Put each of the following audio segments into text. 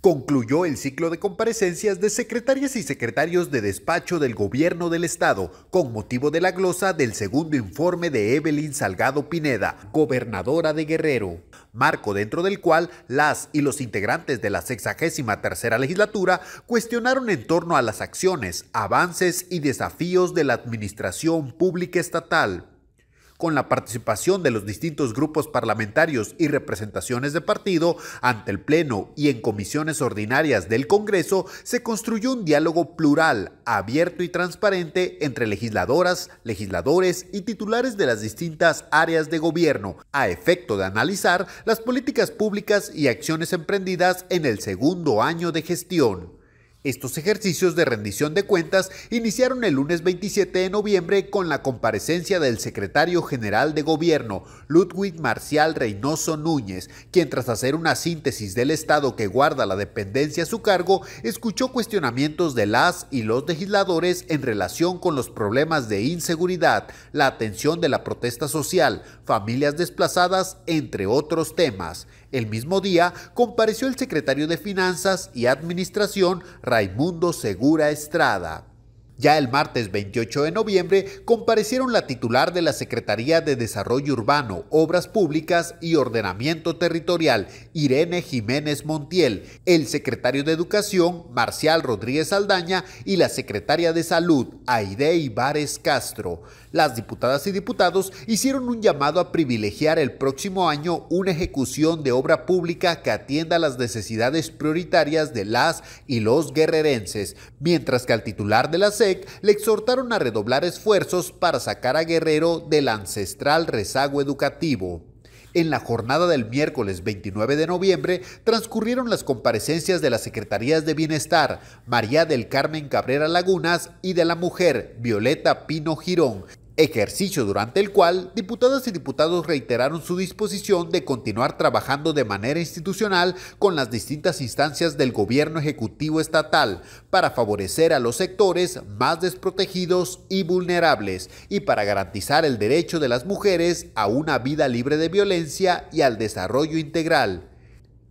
concluyó el ciclo de comparecencias de secretarias y secretarios de despacho del Gobierno del Estado con motivo de la glosa del segundo informe de Evelyn Salgado Pineda, gobernadora de Guerrero, marco dentro del cual las y los integrantes de la 63 tercera legislatura cuestionaron en torno a las acciones, avances y desafíos de la administración pública estatal con la participación de los distintos grupos parlamentarios y representaciones de partido ante el Pleno y en comisiones ordinarias del Congreso, se construyó un diálogo plural, abierto y transparente entre legisladoras, legisladores y titulares de las distintas áreas de gobierno, a efecto de analizar las políticas públicas y acciones emprendidas en el segundo año de gestión. Estos ejercicios de rendición de cuentas iniciaron el lunes 27 de noviembre con la comparecencia del secretario general de gobierno, Ludwig Marcial Reynoso Núñez, quien tras hacer una síntesis del estado que guarda la dependencia a su cargo, escuchó cuestionamientos de las y los legisladores en relación con los problemas de inseguridad, la atención de la protesta social, familias desplazadas, entre otros temas. El mismo día compareció el secretario de Finanzas y Administración Raimundo Segura Estrada. Ya el martes 28 de noviembre comparecieron la titular de la Secretaría de Desarrollo Urbano, Obras Públicas y Ordenamiento Territorial, Irene Jiménez Montiel, el secretario de Educación, Marcial Rodríguez Aldaña, y la secretaria de Salud, Aide Ibares Castro. Las diputadas y diputados hicieron un llamado a privilegiar el próximo año una ejecución de obra pública que atienda las necesidades prioritarias de las y los guerrerenses, mientras que al titular de la SEC le exhortaron a redoblar esfuerzos para sacar a Guerrero del ancestral rezago educativo. En la jornada del miércoles 29 de noviembre transcurrieron las comparecencias de las Secretarías de Bienestar, María del Carmen Cabrera Lagunas y de la Mujer, Violeta Pino Girón, ejercicio durante el cual diputadas y diputados reiteraron su disposición de continuar trabajando de manera institucional con las distintas instancias del gobierno ejecutivo estatal para favorecer a los sectores más desprotegidos y vulnerables y para garantizar el derecho de las mujeres a una vida libre de violencia y al desarrollo integral.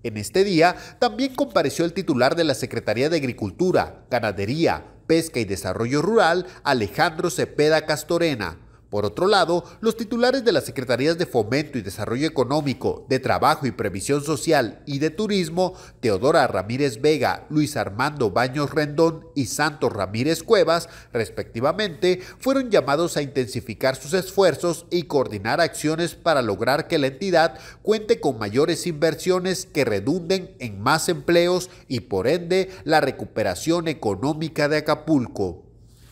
En este día también compareció el titular de la Secretaría de Agricultura, Ganadería, Pesca y Desarrollo Rural, Alejandro Cepeda Castorena. Por otro lado, los titulares de las Secretarías de Fomento y Desarrollo Económico, de Trabajo y Previsión Social y de Turismo, Teodora Ramírez Vega, Luis Armando Baños Rendón y Santos Ramírez Cuevas, respectivamente, fueron llamados a intensificar sus esfuerzos y coordinar acciones para lograr que la entidad cuente con mayores inversiones que redunden en más empleos y por ende la recuperación económica de Acapulco.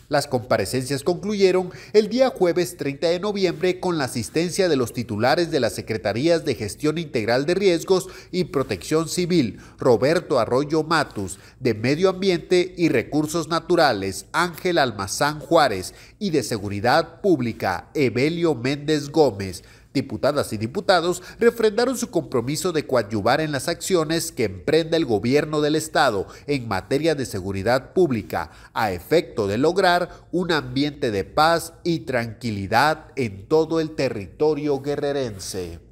Las comparecencias concluyeron el día jueves 30 de noviembre con la asistencia de los titulares de las Secretarías de Gestión Integral de Riesgos y Protección Civil, Roberto Arroyo Matus, de Medio Ambiente y Recursos Naturales, Ángel Almazán Juárez, y de Seguridad Pública, Evelio Méndez Gómez. Diputadas y diputados refrendaron su compromiso de coadyuvar en las acciones que emprende el gobierno del Estado en materia de seguridad pública, a efecto de lograr un ambiente de paz y tranquilidad en todo el territorio guerrerense.